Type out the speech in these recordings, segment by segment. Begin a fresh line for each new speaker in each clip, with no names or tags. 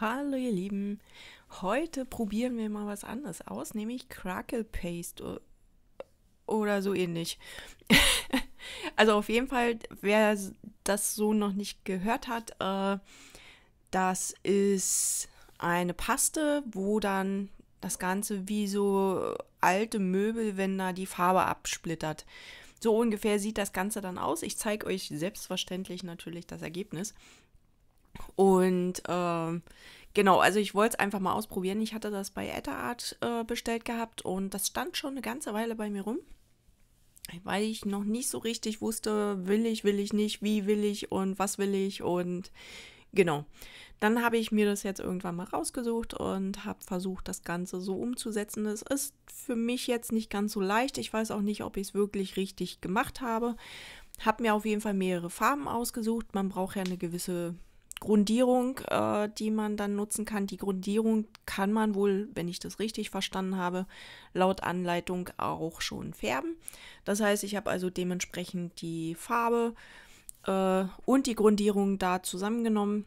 Hallo ihr Lieben, heute probieren wir mal was anderes aus, nämlich Crackle Paste oder so ähnlich. also auf jeden Fall, wer das so noch nicht gehört hat, äh, das ist eine Paste, wo dann das Ganze wie so alte Möbel, wenn da die Farbe absplittert. So ungefähr sieht das Ganze dann aus. Ich zeige euch selbstverständlich natürlich das Ergebnis. Und ähm, genau, also ich wollte es einfach mal ausprobieren. Ich hatte das bei Etterart äh, bestellt gehabt und das stand schon eine ganze Weile bei mir rum, weil ich noch nicht so richtig wusste, will ich, will ich nicht, wie will ich und was will ich und genau. Dann habe ich mir das jetzt irgendwann mal rausgesucht und habe versucht, das Ganze so umzusetzen. Es ist für mich jetzt nicht ganz so leicht. Ich weiß auch nicht, ob ich es wirklich richtig gemacht habe. Habe mir auf jeden Fall mehrere Farben ausgesucht. Man braucht ja eine gewisse Grundierung, äh, die man dann nutzen kann. Die Grundierung kann man wohl, wenn ich das richtig verstanden habe, laut Anleitung auch schon färben. Das heißt, ich habe also dementsprechend die Farbe äh, und die Grundierung da zusammengenommen.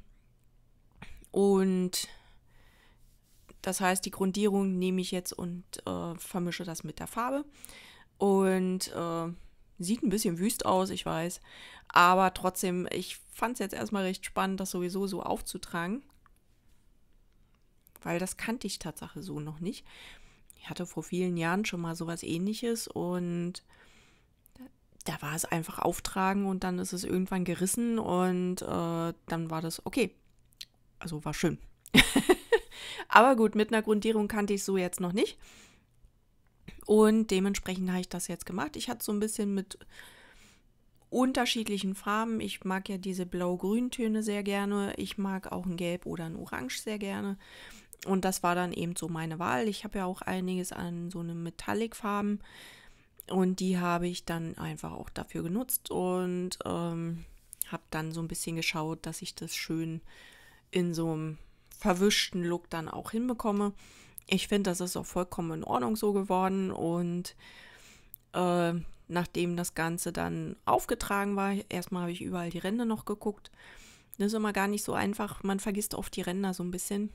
Und das heißt, die Grundierung nehme ich jetzt und äh, vermische das mit der Farbe. Und äh, Sieht ein bisschen wüst aus, ich weiß. Aber trotzdem, ich fand es jetzt erstmal recht spannend, das sowieso so aufzutragen. Weil das kannte ich Tatsache so noch nicht. Ich hatte vor vielen Jahren schon mal sowas ähnliches und da war es einfach auftragen und dann ist es irgendwann gerissen und äh, dann war das okay. Also war schön. Aber gut, mit einer Grundierung kannte ich so jetzt noch nicht. Und dementsprechend habe ich das jetzt gemacht. Ich hatte so ein bisschen mit unterschiedlichen Farben. Ich mag ja diese blau-grün-Töne sehr gerne. Ich mag auch ein Gelb oder ein Orange sehr gerne. Und das war dann eben so meine Wahl. Ich habe ja auch einiges an so einem Metallic-Farben. Und die habe ich dann einfach auch dafür genutzt und ähm, habe dann so ein bisschen geschaut, dass ich das schön in so einem verwischten Look dann auch hinbekomme ich finde, das ist auch vollkommen in Ordnung so geworden. Und äh, nachdem das Ganze dann aufgetragen war, erstmal habe ich überall die Ränder noch geguckt. Das ist immer gar nicht so einfach. Man vergisst oft die Ränder so ein bisschen.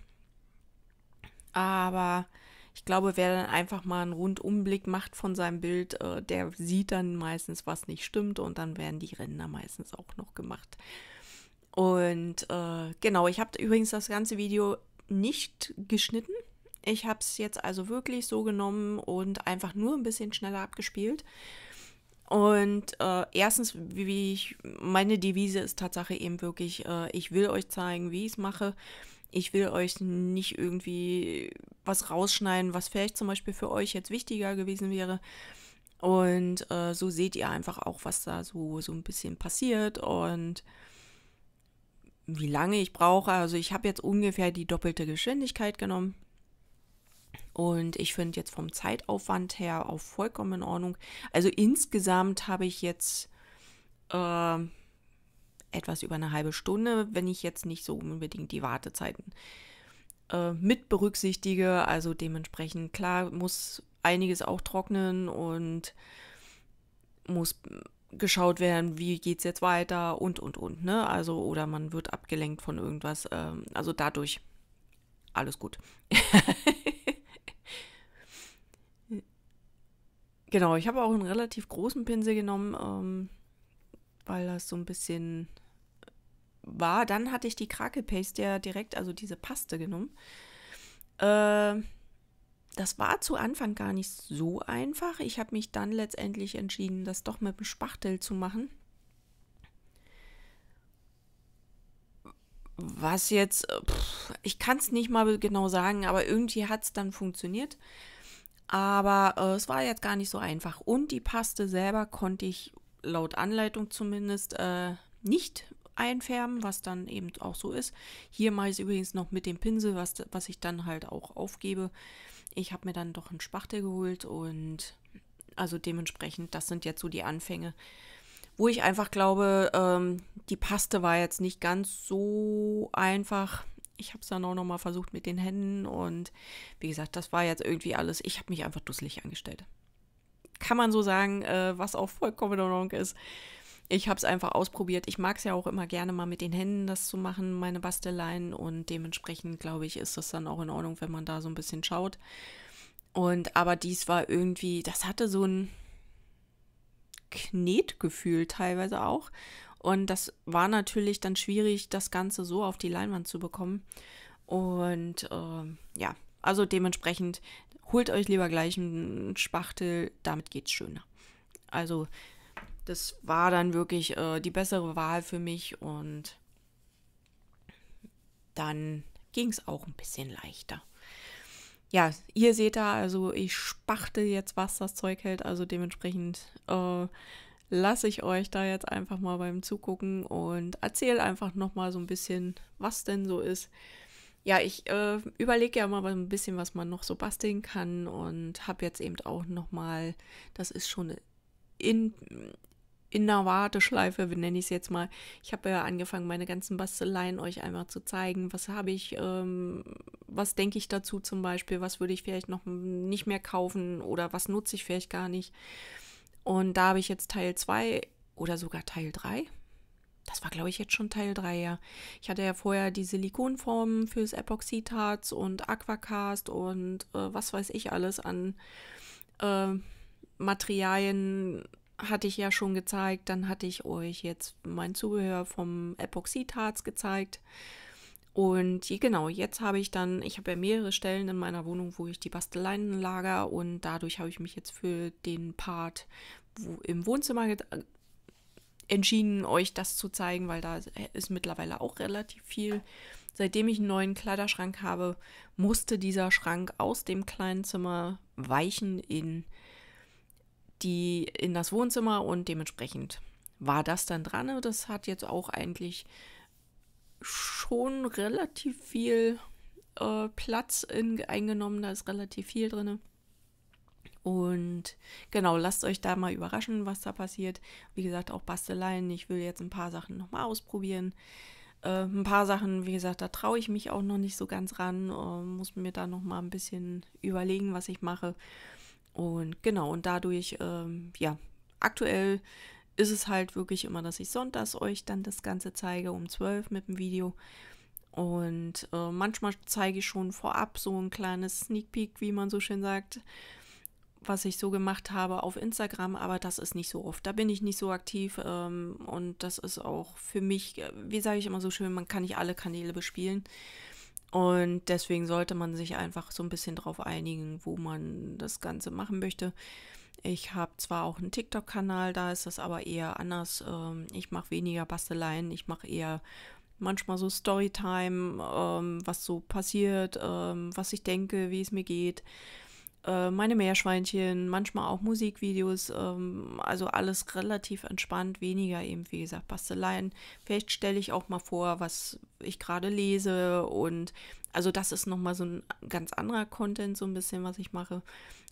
Aber ich glaube, wer dann einfach mal einen Rundumblick macht von seinem Bild, äh, der sieht dann meistens, was nicht stimmt. Und dann werden die Ränder meistens auch noch gemacht. Und äh, genau, ich habe übrigens das ganze Video nicht geschnitten. Ich habe es jetzt also wirklich so genommen und einfach nur ein bisschen schneller abgespielt. Und äh, erstens, wie ich, meine Devise ist Tatsache eben wirklich, äh, ich will euch zeigen, wie ich es mache. Ich will euch nicht irgendwie was rausschneiden, was vielleicht zum Beispiel für euch jetzt wichtiger gewesen wäre. Und äh, so seht ihr einfach auch, was da so, so ein bisschen passiert und wie lange ich brauche. Also ich habe jetzt ungefähr die doppelte Geschwindigkeit genommen. Und ich finde jetzt vom Zeitaufwand her auch vollkommen in Ordnung. Also insgesamt habe ich jetzt äh, etwas über eine halbe Stunde, wenn ich jetzt nicht so unbedingt die Wartezeiten äh, mit berücksichtige. Also dementsprechend, klar, muss einiges auch trocknen und muss geschaut werden, wie geht es jetzt weiter und und und, ne? Also oder man wird abgelenkt von irgendwas, ähm, also dadurch alles gut. Genau, ich habe auch einen relativ großen Pinsel genommen, ähm, weil das so ein bisschen war. Dann hatte ich die Krake Paste ja direkt, also diese Paste genommen. Äh, das war zu Anfang gar nicht so einfach. Ich habe mich dann letztendlich entschieden, das doch mit dem Spachtel zu machen. Was jetzt, pff, ich kann es nicht mal genau sagen, aber irgendwie hat es dann funktioniert. Aber äh, es war jetzt gar nicht so einfach. Und die Paste selber konnte ich laut Anleitung zumindest äh, nicht einfärben, was dann eben auch so ist. Hier mache ich es übrigens noch mit dem Pinsel, was, was ich dann halt auch aufgebe. Ich habe mir dann doch einen Spachtel geholt und also dementsprechend, das sind jetzt so die Anfänge, wo ich einfach glaube, ähm, die Paste war jetzt nicht ganz so einfach ich habe es dann auch nochmal versucht mit den Händen und wie gesagt, das war jetzt irgendwie alles. Ich habe mich einfach dusselig angestellt. Kann man so sagen, äh, was auch vollkommen in Ordnung ist. Ich habe es einfach ausprobiert. Ich mag es ja auch immer gerne mal mit den Händen das zu machen, meine Basteleien. Und dementsprechend, glaube ich, ist das dann auch in Ordnung, wenn man da so ein bisschen schaut. Und aber dies war irgendwie, das hatte so ein Knetgefühl teilweise auch. Und das war natürlich dann schwierig, das Ganze so auf die Leinwand zu bekommen. Und äh, ja, also dementsprechend holt euch lieber gleich einen Spachtel, damit geht's schöner. Also das war dann wirklich äh, die bessere Wahl für mich und dann ging es auch ein bisschen leichter. Ja, ihr seht da, also ich spachtel jetzt, was das Zeug hält, also dementsprechend äh, lasse ich euch da jetzt einfach mal beim Zugucken und erzähle einfach nochmal so ein bisschen, was denn so ist. Ja, ich äh, überlege ja mal ein bisschen, was man noch so basteln kann und habe jetzt eben auch nochmal, das ist schon in, in der Warteschleife, nenne ich es jetzt mal. Ich habe ja angefangen, meine ganzen Basteleien euch einmal zu zeigen. Was habe ich, ähm, was denke ich dazu zum Beispiel, was würde ich vielleicht noch nicht mehr kaufen oder was nutze ich vielleicht gar nicht. Und da habe ich jetzt Teil 2 oder sogar Teil 3. Das war, glaube ich, jetzt schon Teil 3, ja. Ich hatte ja vorher die Silikonformen fürs Epoxidharz und Aquacast und äh, was weiß ich alles an äh, Materialien hatte ich ja schon gezeigt. Dann hatte ich euch jetzt mein Zubehör vom Epoxidharz gezeigt. Und genau, jetzt habe ich dann, ich habe ja mehrere Stellen in meiner Wohnung, wo ich die Basteleien lager und dadurch habe ich mich jetzt für den Part wo, im Wohnzimmer äh, entschieden, euch das zu zeigen, weil da ist mittlerweile auch relativ viel. Seitdem ich einen neuen Kleiderschrank habe, musste dieser Schrank aus dem kleinen Zimmer weichen in die in das Wohnzimmer und dementsprechend war das dann dran. Das hat jetzt auch eigentlich schon relativ viel äh, Platz in, eingenommen, da ist relativ viel drin. Und genau, lasst euch da mal überraschen, was da passiert. Wie gesagt, auch Basteleien. Ich will jetzt ein paar Sachen nochmal ausprobieren. Äh, ein paar Sachen, wie gesagt, da traue ich mich auch noch nicht so ganz ran. Äh, muss mir da nochmal ein bisschen überlegen, was ich mache. Und genau, und dadurch, ähm, ja, aktuell ist es halt wirklich immer, dass ich sonntags euch dann das Ganze zeige, um 12 mit dem Video. Und äh, manchmal zeige ich schon vorab so ein kleines Sneak Peek, wie man so schön sagt, was ich so gemacht habe auf Instagram, aber das ist nicht so oft. Da bin ich nicht so aktiv ähm, und das ist auch für mich, äh, wie sage ich immer so schön, man kann nicht alle Kanäle bespielen. Und deswegen sollte man sich einfach so ein bisschen drauf einigen, wo man das Ganze machen möchte. Ich habe zwar auch einen TikTok-Kanal, da ist das aber eher anders. Ähm, ich mache weniger Basteleien, ich mache eher manchmal so Storytime, ähm, was so passiert, ähm, was ich denke, wie es mir geht. Äh, meine Meerschweinchen, manchmal auch Musikvideos, ähm, also alles relativ entspannt, weniger eben, wie gesagt, Basteleien. Vielleicht stelle ich auch mal vor, was ich gerade lese und also das ist nochmal so ein ganz anderer Content, so ein bisschen, was ich mache.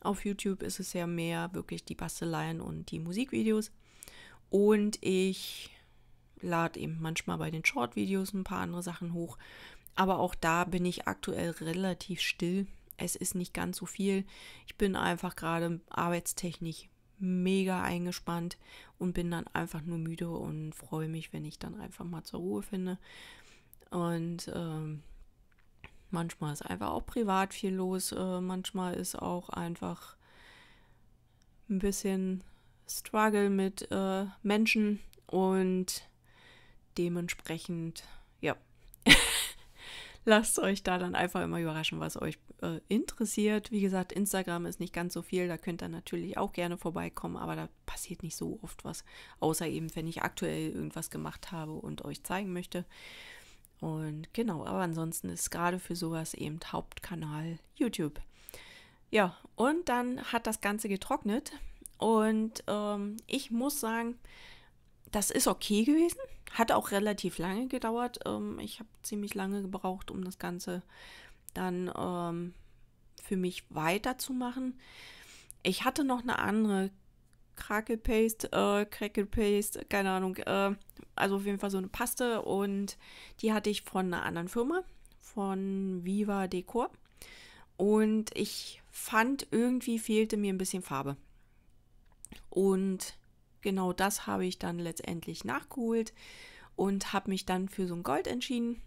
Auf YouTube ist es ja mehr wirklich die Basteleien und die Musikvideos. Und ich lade eben manchmal bei den Short-Videos ein paar andere Sachen hoch. Aber auch da bin ich aktuell relativ still es ist nicht ganz so viel. Ich bin einfach gerade arbeitstechnisch mega eingespannt und bin dann einfach nur müde und freue mich, wenn ich dann einfach mal zur Ruhe finde. Und ähm, manchmal ist einfach auch privat viel los. Äh, manchmal ist auch einfach ein bisschen Struggle mit äh, Menschen und dementsprechend lasst euch da dann einfach immer überraschen, was euch äh, interessiert. Wie gesagt, Instagram ist nicht ganz so viel, da könnt ihr natürlich auch gerne vorbeikommen, aber da passiert nicht so oft was, außer eben, wenn ich aktuell irgendwas gemacht habe und euch zeigen möchte. Und genau, aber ansonsten ist gerade für sowas eben Hauptkanal YouTube. Ja, und dann hat das Ganze getrocknet und ähm, ich muss sagen, das ist okay gewesen. Hat auch relativ lange gedauert. Ähm, ich habe ziemlich lange gebraucht, um das Ganze dann ähm, für mich weiterzumachen. Ich hatte noch eine andere Crackle Paste, äh, Crackle Paste, keine Ahnung, äh, also auf jeden Fall so eine Paste und die hatte ich von einer anderen Firma, von Viva Decor. Und ich fand, irgendwie fehlte mir ein bisschen Farbe. Und genau das habe ich dann letztendlich nachgeholt und habe mich dann für so ein Gold entschieden.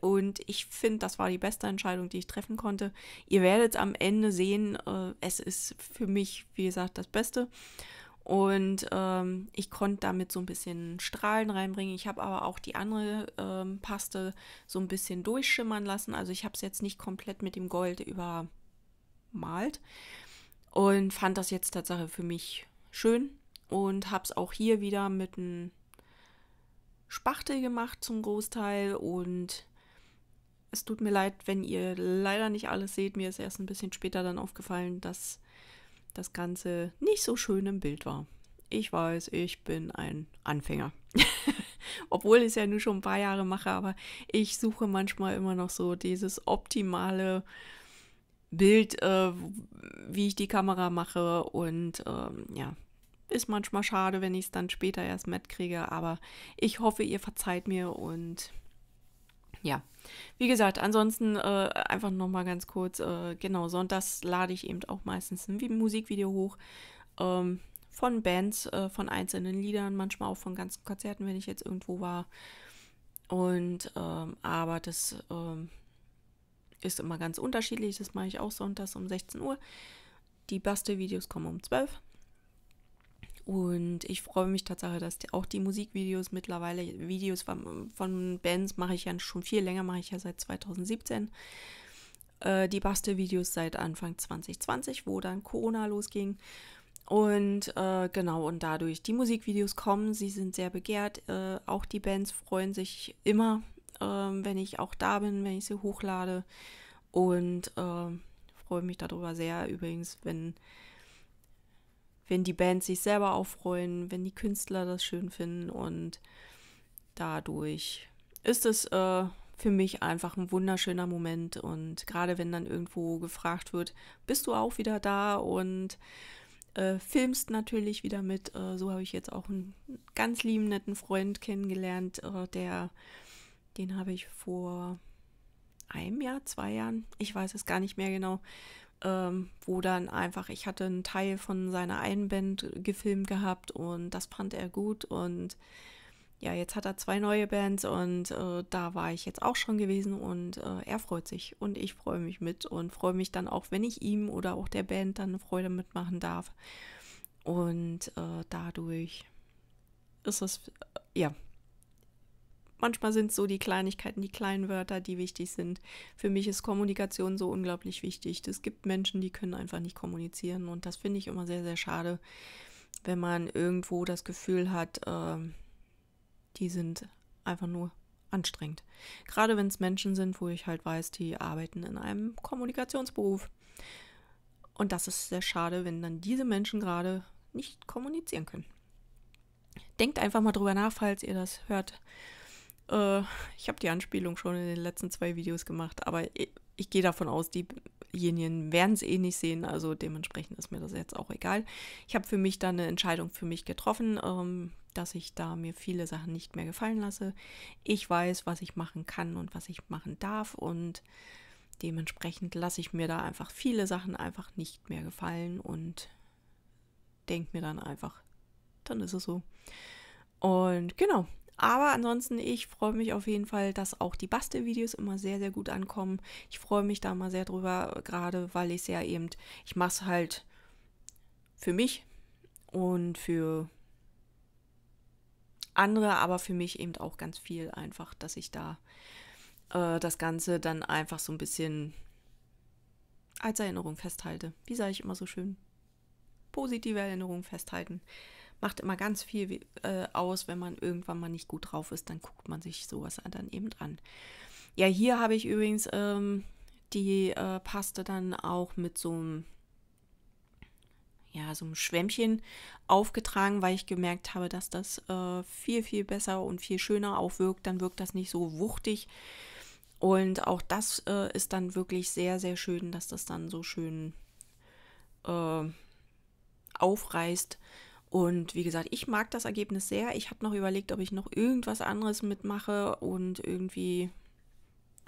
Und ich finde, das war die beste Entscheidung, die ich treffen konnte. Ihr werdet am Ende sehen, äh, es ist für mich, wie gesagt, das Beste. Und ähm, ich konnte damit so ein bisschen Strahlen reinbringen. Ich habe aber auch die andere ähm, Paste so ein bisschen durchschimmern lassen. Also ich habe es jetzt nicht komplett mit dem Gold übermalt und fand das jetzt tatsächlich für mich schön und habe es auch hier wieder mit einem Spachtel gemacht zum Großteil und es tut mir leid, wenn ihr leider nicht alles seht. Mir ist erst ein bisschen später dann aufgefallen, dass das Ganze nicht so schön im Bild war. Ich weiß, ich bin ein Anfänger. Obwohl ich es ja nur schon ein paar Jahre mache, aber ich suche manchmal immer noch so dieses optimale Bild, äh, wie ich die Kamera mache. Und ähm, ja, ist manchmal schade, wenn ich es dann später erst mitkriege, aber ich hoffe, ihr verzeiht mir und ja, wie gesagt, ansonsten äh, einfach nochmal ganz kurz, äh, genau, sonntags lade ich eben auch meistens ein Musikvideo hoch ähm, von Bands, äh, von einzelnen Liedern, manchmal auch von ganzen Konzerten, wenn ich jetzt irgendwo war. Und ähm, aber das ähm, ist immer ganz unterschiedlich, das mache ich auch sonntags um 16 Uhr. Die Bastelvideos kommen um 12 Uhr. Und ich freue mich tatsächlich, dass die, auch die Musikvideos mittlerweile, Videos von, von Bands mache ich ja schon viel länger, mache ich ja seit 2017. Äh, die Bastelvideos seit Anfang 2020, wo dann Corona losging. Und äh, genau, und dadurch die Musikvideos kommen, sie sind sehr begehrt. Äh, auch die Bands freuen sich immer, ähm, wenn ich auch da bin, wenn ich sie hochlade. Und äh, freue mich darüber sehr. Übrigens, wenn wenn die Bands sich selber aufrollen, wenn die Künstler das schön finden und dadurch ist es äh, für mich einfach ein wunderschöner Moment und gerade wenn dann irgendwo gefragt wird, bist du auch wieder da und äh, filmst natürlich wieder mit. Äh, so habe ich jetzt auch einen ganz lieben, netten Freund kennengelernt, äh, der, den habe ich vor einem Jahr, zwei Jahren, ich weiß es gar nicht mehr genau, ähm, wo dann einfach, ich hatte einen Teil von seiner Einband gefilmt gehabt und das fand er gut und ja, jetzt hat er zwei neue Bands und äh, da war ich jetzt auch schon gewesen und äh, er freut sich und ich freue mich mit und freue mich dann auch, wenn ich ihm oder auch der Band dann eine Freude mitmachen darf. Und äh, dadurch ist es, äh, ja, manchmal sind es so die Kleinigkeiten, die kleinen Wörter, die wichtig sind. Für mich ist Kommunikation so unglaublich wichtig. Es gibt Menschen, die können einfach nicht kommunizieren und das finde ich immer sehr, sehr schade, wenn man irgendwo das Gefühl hat, äh, die sind einfach nur anstrengend. Gerade wenn es Menschen sind, wo ich halt weiß, die arbeiten in einem Kommunikationsberuf. Und das ist sehr schade, wenn dann diese Menschen gerade nicht kommunizieren können. Denkt einfach mal drüber nach, falls ihr das hört äh, ich habe die Anspielung schon in den letzten zwei Videos gemacht, aber ich, ich gehe davon aus, diejenigen werden es eh nicht sehen, also dementsprechend ist mir das jetzt auch egal. Ich habe für mich dann eine Entscheidung für mich getroffen, ähm, dass ich da mir viele Sachen nicht mehr gefallen lasse. Ich weiß, was ich machen kann und was ich machen darf und dementsprechend lasse ich mir da einfach viele Sachen einfach nicht mehr gefallen und denke mir dann einfach, dann ist es so. Und genau, aber ansonsten, ich freue mich auf jeden Fall, dass auch die Bastelvideos immer sehr, sehr gut ankommen. Ich freue mich da mal sehr drüber, gerade weil ich es ja eben, ich mache es halt für mich und für andere, aber für mich eben auch ganz viel einfach, dass ich da äh, das Ganze dann einfach so ein bisschen als Erinnerung festhalte. Wie sage ich immer so schön? Positive Erinnerungen festhalten macht immer ganz viel äh, aus, wenn man irgendwann mal nicht gut drauf ist, dann guckt man sich sowas dann eben dran. Ja, hier habe ich übrigens ähm, die äh, Paste dann auch mit so einem ja, so ein Schwämmchen aufgetragen, weil ich gemerkt habe, dass das äh, viel, viel besser und viel schöner aufwirkt. Dann wirkt das nicht so wuchtig. Und auch das äh, ist dann wirklich sehr, sehr schön, dass das dann so schön äh, aufreißt und wie gesagt, ich mag das Ergebnis sehr. Ich habe noch überlegt, ob ich noch irgendwas anderes mitmache und irgendwie,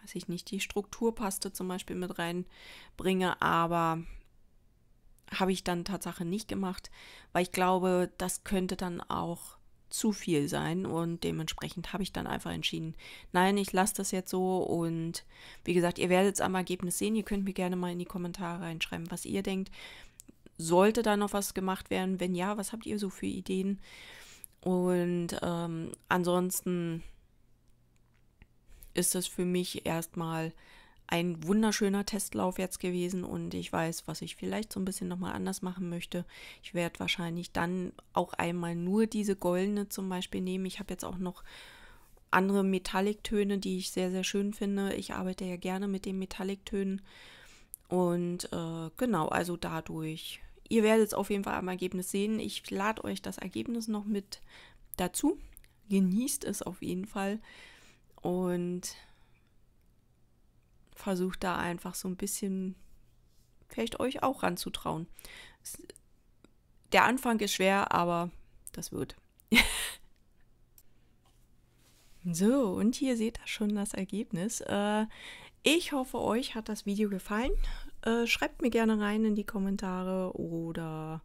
weiß ich nicht, die Strukturpaste zum Beispiel mit reinbringe, aber habe ich dann Tatsache nicht gemacht, weil ich glaube, das könnte dann auch zu viel sein und dementsprechend habe ich dann einfach entschieden, nein, ich lasse das jetzt so und wie gesagt, ihr werdet es am Ergebnis sehen, ihr könnt mir gerne mal in die Kommentare reinschreiben, was ihr denkt. Sollte da noch was gemacht werden? Wenn ja, was habt ihr so für Ideen? Und ähm, ansonsten ist das für mich erstmal ein wunderschöner Testlauf jetzt gewesen und ich weiß, was ich vielleicht so ein bisschen nochmal anders machen möchte. Ich werde wahrscheinlich dann auch einmal nur diese goldene zum Beispiel nehmen. Ich habe jetzt auch noch andere Metalliktöne, die ich sehr, sehr schön finde. Ich arbeite ja gerne mit den Metalliktönen. tönen und äh, genau, also dadurch. Ihr werdet es auf jeden Fall am Ergebnis sehen. Ich lade euch das Ergebnis noch mit dazu. Genießt es auf jeden Fall. Und versucht da einfach so ein bisschen vielleicht euch auch ranzutrauen. Der Anfang ist schwer, aber das wird. so, und hier seht ihr schon das Ergebnis. Äh, ich hoffe, euch hat das Video gefallen. Äh, schreibt mir gerne rein in die Kommentare oder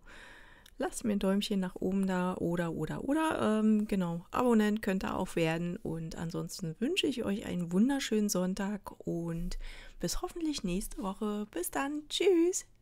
lasst mir ein Däumchen nach oben da oder, oder, oder. Ähm, genau, Abonnent könnt ihr auch werden. Und ansonsten wünsche ich euch einen wunderschönen Sonntag und bis hoffentlich nächste Woche. Bis dann. Tschüss.